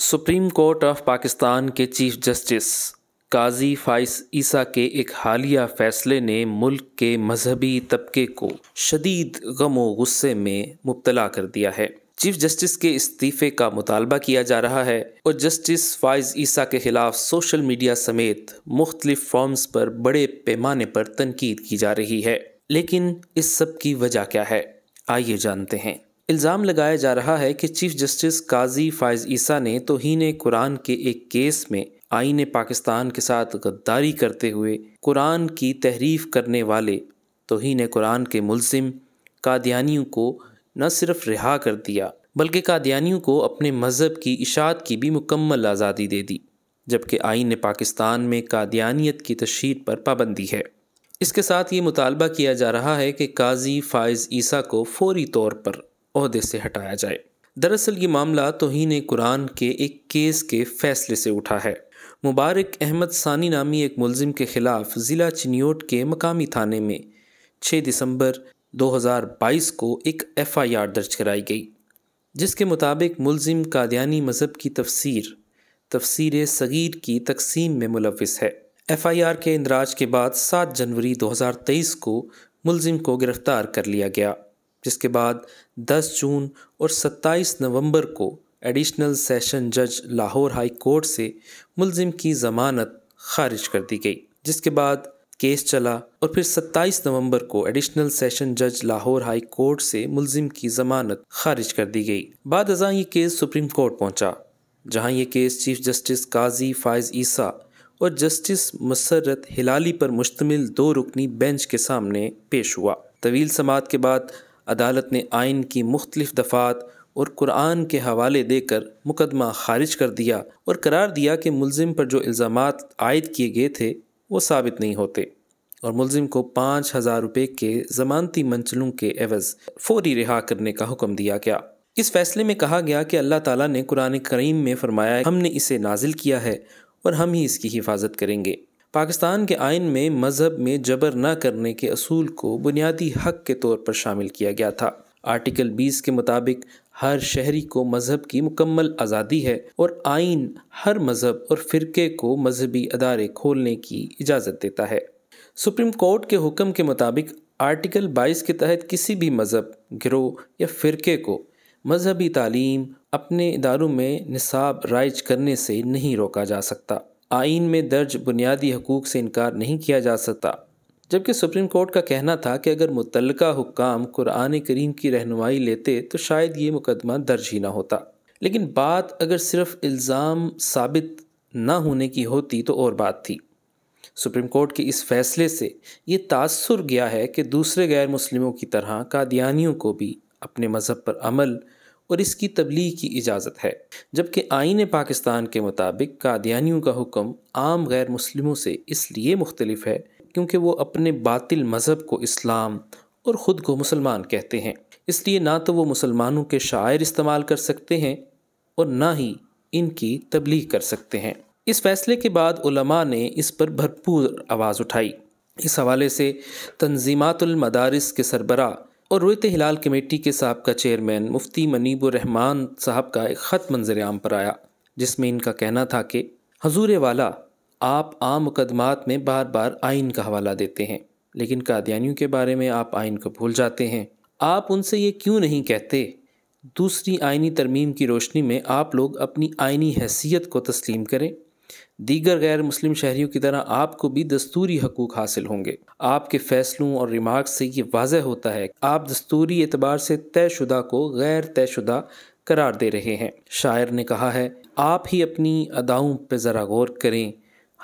Supreme court of Pakistan के chief justice Qazi Faez Isa के एक हालिया फैसले ने मुल्क के मजहबी तबके को शदीद गम गुस्से में मुबतला कर दिया है चीफ जस्टिस के इस्तीफे का मुतालबा किया जा रहा है और जस्टिस फाइज ईसा के खिलाफ सोशल मीडिया समेत मुख्तलिफ फॉर्म्स पर बड़े पैमाने पर तनकीद की जा रही है लेकिन इस सब की वजह क्या है आइए जानते हैं इल्ज़ाम लगाया जा रहा है कि चीफ जस्टिस काजी फायज़ ईसा ने ने कुरान के एक केस में आइन पाकिस्तान के साथ गद्दारी करते हुए कुरान की तहरीफ करने वाले ने कुरान के मुलिम कादियानियों को न सिर्फ रिहा कर दिया बल्कि कादियानियों को अपने मज़हब की इशात की भी मुकम्मल आज़ादी दे दी जबकि आइन पाकिस्तान में कादियानियत की तशहर पर पाबंदी है इसके साथ ये मुतालबा किया जा रहा है कि काजी फ़ायज़ ईसा को फौरी तौर पर अहदे से हटाया जाए दरअसल ये मामला तोहन कुरान के एक केस के फैसले से उठा है मुबारक अहमद सानी नामी एक मुलजिम के ख़िलाफ़ ज़िला चिनियोट के मकामी थाने में 6 दिसंबर 2022 को एक एफ आई आर दर्ज कराई गई जिसके मुताबिक मुलजिम कादयानी मज़हब की तफसीर तफसीर सगीर की तकसीम में मुलविस है एफ आई आर के इंदराज के बाद सात जनवरी दो हज़ार तेईस को मुलजिम को गिरफ़्तार कर लिया गया जिसके बाद 10 जून और 27 नवंबर को एडिशनल सेशन जज लाहौर हाई कोर्ट से मुलजिम की ज़मानत खारिज कर दी गई जिसके बाद केस चला और फिर 27 नवंबर को एडिशनल सेशन जज लाहौर हाई कोर्ट से मुलजिम की ज़मानत खारिज कर दी गई बाद अजा ये केस सुप्रीम कोर्ट पहुंचा जहां ये case chief justice Qazi Faez Isa और जस्टिस मसरत हिलाली पर मुश्तमिल दो रुकनी बेंच के सामने पेश हुआ तवील समात के बाद अदालत ने आइन की मुख्तलिफ दफ़ात और कुरान के हवाले देकर मुकदमा खारिज कर दिया और करार दिया कि मुलजिम पर जो इल्ज़ाम आयद किए गए थे वो साबित नहीं होते और मुलजिम को पाँच हज़ार रुपये के ज़मानती मंचलों के एवज़ फौरी रिहा करने का हुक्म दिया गया इस फैसले में कहा गया कि अल्लाह ताला ने कुरान करीम में फरमाया हमने इसे नाजिल किया है और हम ही इसकी हिफाजत करेंगे पाकिस्तान के आइन में मज़हब में जबर न करने के असूल को बुनियादी हक के तौर पर शामिल किया गया था आर्टिकल 20 के मुताबिक हर शहरी को मज़हब की मुकम्मल आज़ादी है और आइन हर मज़हब और फ़िरके को मजहबी अदारे खोलने की इजाज़त देता है सुप्रीम कोर्ट के हुक्म के मुताबिक आर्टिकल 22 के तहत किसी भी मज़हब गिरोह या फ़िरके को मजहबी तालीम अपने इदारों में निसाब राइज करने से नहीं रोका जा सकता आइन में दर्ज बुनियादी हकूक़ से इनकार नहीं किया जा सकता जबकि सुप्रीम कोर्ट का कहना था कि अगर मुतलका हुकाम कुरान करीम की रहनुमाई लेते तो शायद ये मुकदमा दर्ज ही ना होता लेकिन बात अगर सिर्फ इल्ज़ाम साबित ना होने की होती तो और बात थी सुप्रीम कोर्ट के इस फैसले से ये तासर गया है कि दूसरे गैर मुस्लिमों की तरह कादियानियों को भी अपने मज़हब पर अमल और इसकी तबलीग की इजाज़त है जबकि आइन पाकिस्तान के मुताबिक कादियानियों का हुक्म आम गैर मुस्लिमों से इसलिए मुख्तलफ है क्योंकि वो अपने बातिल मज़हब को इस्लाम और ख़ुद को मुसलमान कहते हैं इसलिए ना तो वो मुसलमानों के शायर इस्तेमाल कर सकते हैं और ना ही इनकी तबलीग कर सकते हैं इस फैसले के बाद उलमा ने इस पर भरपूर आवाज़ उठाई इस हवाले से तनजीमातुल मदारिस के सरबरा और रोहित हिलाल कमेटी के सबका चेयरमैन मुफ्ती मनीबरहमान साहब का एक ख़त मंजर आम पर आया जिसमें इनका कहना था कि हजूर वाला आप आम मुकदमात में बार बार आइन का हवाला देते हैं लेकिन कादियानियों के बारे में आप आइन को भूल जाते हैं आप उनसे ये क्यों नहीं कहते दूसरी आइनी तरमीम की रोशनी में आप लोग अपनी आइनी हैसियत को तस्लीम करें दीगर गैर मुस्लिम शहरीों की तरह आपको भी दस्तूरी हकूक हासिल होंगे आपके फैसलों और रिमार्क से ये वाजह होता है आप दस्तूरी एतबार से तय शुदा को गैर तयशुदा करार दे रहे हैं शायर ने कहा है आप ही अपनी अदाओं पर ज़रा गौर करें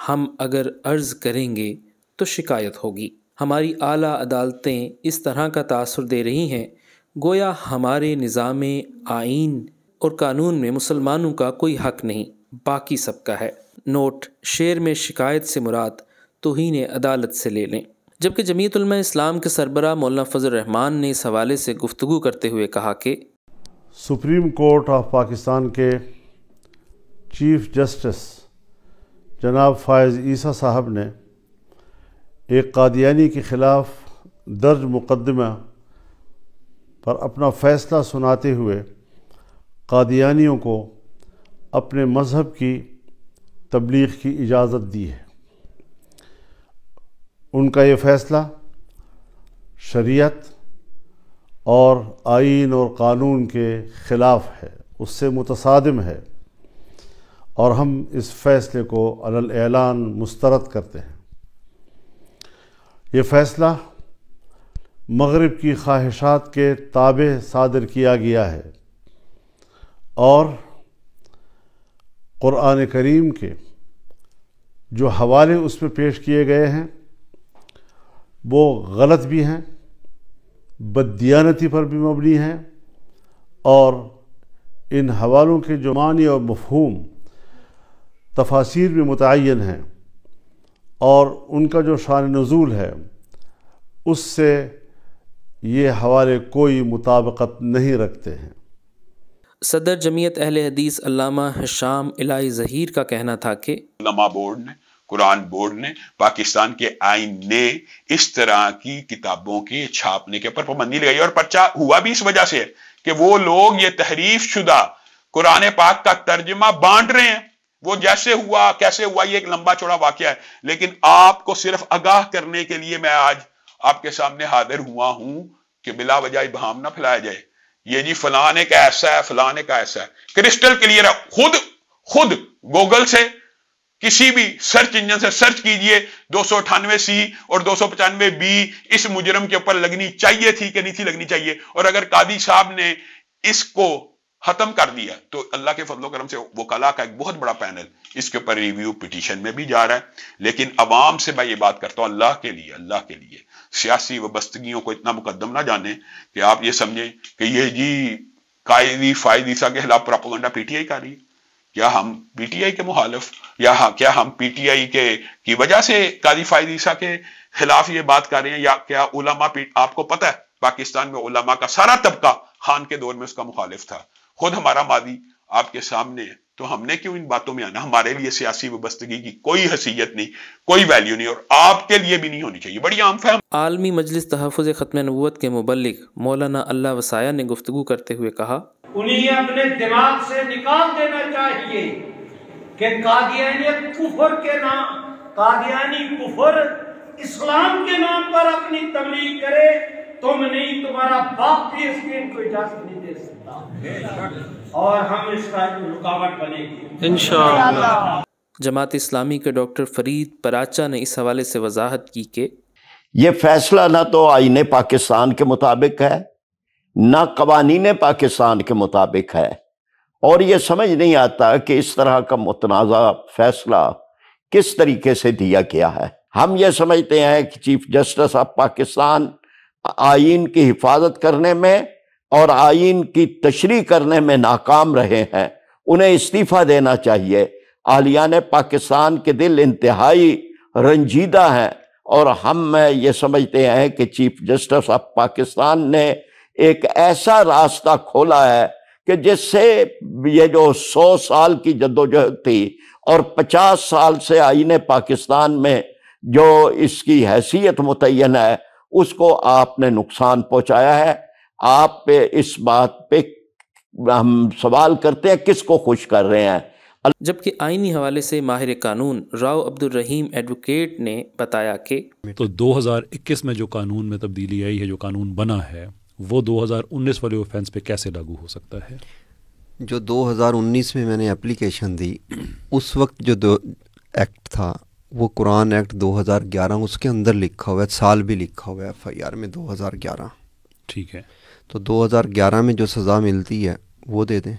हम अगर अर्ज़ करेंगे तो शिकायत होगी हमारी आला अदालतें इस तरह का तासर दे रही हैं गोया हमारे निज़ाम आइन और कानून में मुसलमानों का कोई हक नहीं बाकी सबका है नोट शेर में शिकायत से मुराद तो ने अदालत से ले लें जबकि जमीयतलम इस्लाम के सरबरा मौलाना फजल रहमान ने इस हवाले से गुफ्तु करते हुए कहा कि सुप्रीम कोर्ट ऑफ पाकिस्तान के चीफ जस्टिस जनाब फायज़ ईसा साहब ने एक कादियानी के ख़िलाफ़ दर्ज मुकदमा पर अपना फ़ैसला सुनाते हुए कादियानियों को अपने मज़हब की तबलीग की इजाज़त दी है उनका ये फ़ैसला शरीयत और आइन और कानून के ख़िलाफ़ है उससे मुतसादम है और हम इस फ़ैसले को अलैलान मुस्तरद करते हैं ये फ़ैसला मगरब की ख्वाहिशात के ताबे सादर किया गया है और क़ुरान करीम के जो हवाले उस पर पेश किए गए हैं वो गलत भी हैं बददियानती पर भी मबनी हैं और इन हवालों के जो मानी और मफहूम तफासिर भी मुतन हैं और उनका जो शान नज़ूल है उससे ये हवाले कोई मुताबकत नहीं रखते हैं सदर जमीयत अहल हदीस अलामा हशाम इलाई जहीर का कहना था कि बोर्ड ने कुरान बोर्ड ने पाकिस्तान के आइन ने इस तरह की किताबों के छापने के ऊपर पाबंदी लगाई और पर्चा हुआ भी इस वजह से कि वो लोग ये तहरीफ शुदा कुरान पाक का तर्जमा बांट रहे हैं वो जैसे हुआ कैसे हुआ ये एक लंबा चौड़ा वाक्य है लेकिन आपको सिर्फ आगाह करने के लिए मैं आज आपके सामने हाजिर हुआ हूं कि बिला वजह भाम ना फैलाया जाए ये जी फलाने का ऐसा है फलाने का ऐसा है क्रिस्टल क्लियर है खुद खुद गूगल से किसी भी सर्च इंजन से सर्च कीजिए दो सी और दो बी इस मुजरम के ऊपर लगनी चाहिए थी कि नहीं थी लगनी चाहिए और अगर कादी साहब ने इसको खत्म कर दिया तो अल्लाह के फजलो करम से वो कला का एक बहुत बड़ा पैनल इसके ऊपर रिव्यू पिटिशन में भी जा रहा है लेकिन अवाम से मैं ये बात करता हूँ अल्लाह के लिए अल्लाह के लिए सियासी वस्तगियों को इतना मुकदम ना जाने कि आप ये समझें कि ये जी कायदी फायदीसा के खिलाफ प्रोपोगंडा पीटीआई का रही है क्या हम पीटीआई के मुहालफ या हाँ, क्या हम पीटीआई के की वजह से कादी फायदीसा के खिलाफ ये बात कर रहे हैं या क्या उलमा आपको पता है पाकिस्तान में उलमा का सारा तबका खान के दौर में उसका मुखालिफ था खुद हमारा मादी आपके सामने है तो हमने क्यों इन बातों में आना हमारे लिए सियासी वस्तगी की कोई हसीयत नहीं कोई वैल्यू नहीं और आपके लिए भी नहीं होनी चाहिए बड़ी आम फैम आलमी मजलिस तहफ़ ख़त्म नबूत के मुबलिक मौलाना अल्लाह वसाया ने गुफ्तु करते हुए कहा उन्हें अपने दिमाग से निकाल देना चाहिए के कुफर के नाम कादियानी कुफर इस्लाम के नाम पर अपनी तबलीग करे तुम नहीं तुम्हारा बाप भी इसके इनको इजाजत नहीं दे सकता और हम इसका रुकावट बनेगी इनशाला जमात इस्लामी के डॉक्टर फरीद पराचा ने इस हवाले से वजाहत की के ये फैसला ना तो आईने पाकिस्तान के मुताबिक है ना कवानीन पाकिस्तान के मुताबिक है और ये समझ नहीं आता कि इस तरह का मतनाज़ा फैसला किस तरीके से दिया गया है हम ये समझते हैं कि चीफ जस्टिस ऑफ पाकिस्तान आइन की हिफाजत करने में और आइन की तशरी करने में नाकाम रहे हैं उन्हें इस्तीफ़ा देना चाहिए आलिया ने पाकिस्तान के दिल इंतहाई रंजीदा हैं और हम ये समझते हैं कि चीफ जस्टिस ऑफ पाकिस्तान ने एक ऐसा रास्ता खोला है कि जिससे ये जो सौ साल की जद्दोजहद थी और पचास साल से आईने पाकिस्तान में जो इसकी हैसियत मुतन है उसको आपने नुकसान पहुंचाया है आप पे इस बात पे हम सवाल करते हैं किसको खुश कर रहे हैं जबकि आईनी हवाले से माहिर कानून राव अब्दुल रहीम एडवोकेट ने बताया कि तो 2021 में जो कानून में तब्दीली आई है जो कानून बना है वो 2019 वाले ऑफेंस पे कैसे लागू हो सकता है जो 2019 में मैंने एप्लीकेशन दी उस वक्त जो दो एक्ट था वो कुरान एक्ट 2011 उसके अंदर लिखा हुआ है साल भी लिखा हुआ है एफ में 2011 ठीक है तो 2011 में जो सज़ा मिलती है वो दे दें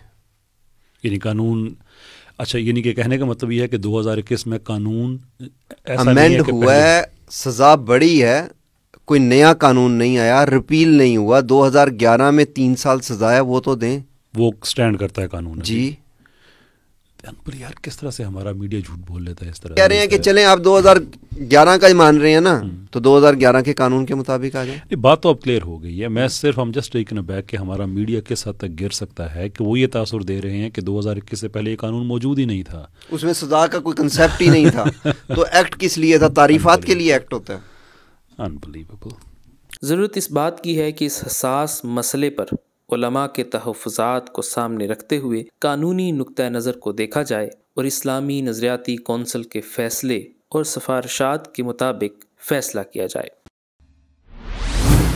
यानी कानून अच्छा यानी कि कहने का मतलब यह है कि 2021 में कानून अमेंड हुआ है सज़ा बड़ी है कोई नया कानून नहीं आया रिपील नहीं हुआ 2011 में तीन साल सज़ा है वो तो दें वो स्टैंड करता है कानून जी अंकुल यार किस तरह से हमारा मीडिया झूठ बोल लेता है इस तरह कह रहे हैं कि चलें आप 2011 का ही मान रहे हैं ना हम्म। तो 2011 के कानून के मुताबिक आ जाए बात तो अब क्लियर हो गई है मैं सिर्फ हम जस्ट टेकन बैक कि हमारा मीडिया किस हद तक गिर सकता है कि वो ये तासर दे रहे हैं कि 2021 से पहले ये कानून मौजूद ही नहीं था उसमें सजा का कोई कंसेप्ट ही नहीं था तो एक्ट किस लिए था तारीफात के लिए एक्ट होता है अनबिलीवेबल ज़रूरत इस बात की है कि इस हसास मसले पर उलमा के तहफ़ात को सामने रखते हुए कानूनी नुक़ नज़र को देखा जाए और इस्लामी नज़रियाती कौंसल के फ़ैसले और सफारशात के मुताबिक फ़ैसला किया जाए